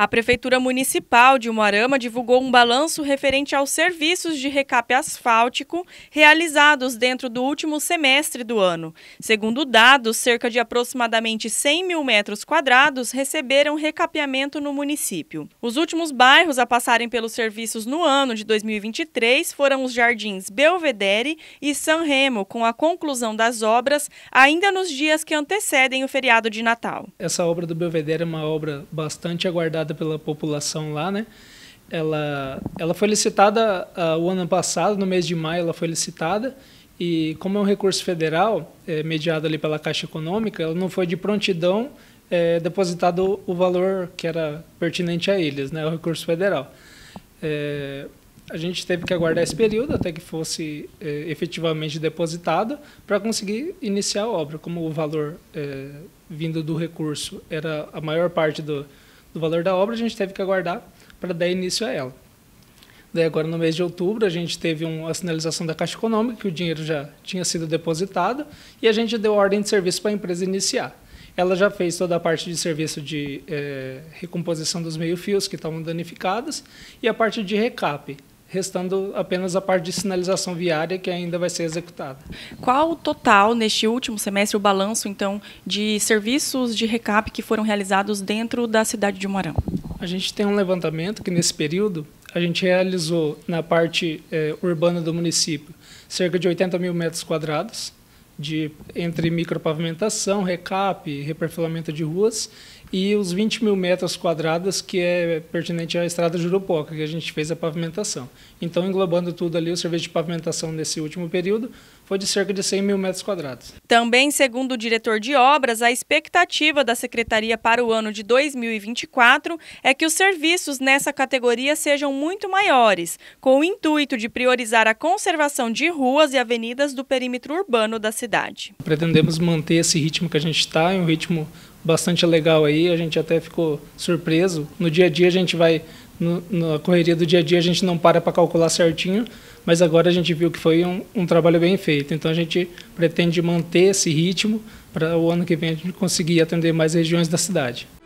A Prefeitura Municipal de Umuarama divulgou um balanço referente aos serviços de recape asfáltico realizados dentro do último semestre do ano. Segundo dados, cerca de aproximadamente 100 mil metros quadrados receberam recapeamento no município. Os últimos bairros a passarem pelos serviços no ano de 2023 foram os Jardins Belvedere e San Remo, com a conclusão das obras ainda nos dias que antecedem o feriado de Natal. Essa obra do Belvedere é uma obra bastante aguardada pela população lá, né? Ela, ela foi licitada uh, o ano passado, no mês de maio ela foi licitada, e como é um recurso federal, é, mediado ali pela Caixa Econômica, ela não foi de prontidão é, depositado o valor que era pertinente a eles, né? O recurso federal. É, a gente teve que aguardar esse período até que fosse é, efetivamente depositado para conseguir iniciar a obra. Como o valor é, vindo do recurso era a maior parte do, do valor da obra, a gente teve que aguardar para dar início a ela. Daí agora no mês de outubro a gente teve uma sinalização da Caixa Econômica que o dinheiro já tinha sido depositado e a gente deu ordem de serviço para a empresa iniciar. Ela já fez toda a parte de serviço de é, recomposição dos meio-fios que estavam danificados e a parte de recap restando apenas a parte de sinalização viária que ainda vai ser executada. Qual o total neste último semestre o balanço então de serviços de recap que foram realizados dentro da cidade de Morão? A gente tem um levantamento que nesse período a gente realizou na parte eh, urbana do município cerca de 80 mil metros quadrados de entre micropavimentação, recap, reperfilamento de ruas e os 20 mil metros quadrados que é pertinente à estrada Jurupoca, que a gente fez a pavimentação. Então, englobando tudo ali, o serviço de pavimentação nesse último período foi de cerca de 100 mil metros quadrados. Também, segundo o diretor de obras, a expectativa da Secretaria para o ano de 2024 é que os serviços nessa categoria sejam muito maiores, com o intuito de priorizar a conservação de ruas e avenidas do perímetro urbano da cidade. Pretendemos manter esse ritmo que a gente está, é um ritmo bastante legal aí, a gente até ficou surpreso. No dia a dia a gente vai, no, na correria do dia a dia a gente não para para calcular certinho, mas agora a gente viu que foi um, um trabalho bem feito. Então a gente pretende manter esse ritmo para o ano que vem a gente conseguir atender mais regiões da cidade.